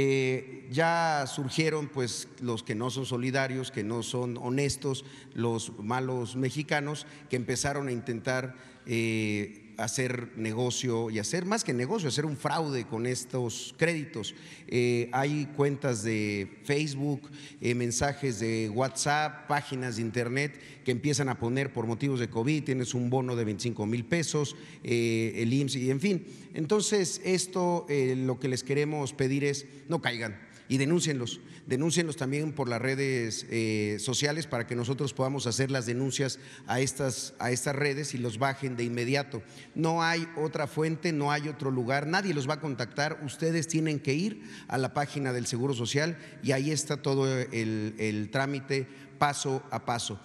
Eh, ya surgieron pues los que no son solidarios, que no son honestos, los malos mexicanos que empezaron a intentar eh, hacer negocio y hacer más que negocio, hacer un fraude con estos créditos. Eh, hay cuentas de Facebook, eh, mensajes de WhatsApp, páginas de Internet que empiezan a poner por motivos de COVID, tienes un bono de 25 mil pesos, eh, el IMSS y en fin. Entonces, esto lo que les queremos pedir es no caigan y denúncienlos, denúncienlos también por las redes eh, sociales para que nosotros podamos hacer las denuncias a estas, a estas redes y los bajen de inmediato. No hay otra fuente, no hay otro lugar, nadie los va a contactar, ustedes tienen que ir a la página del Seguro Social y ahí está todo el, el trámite paso a paso.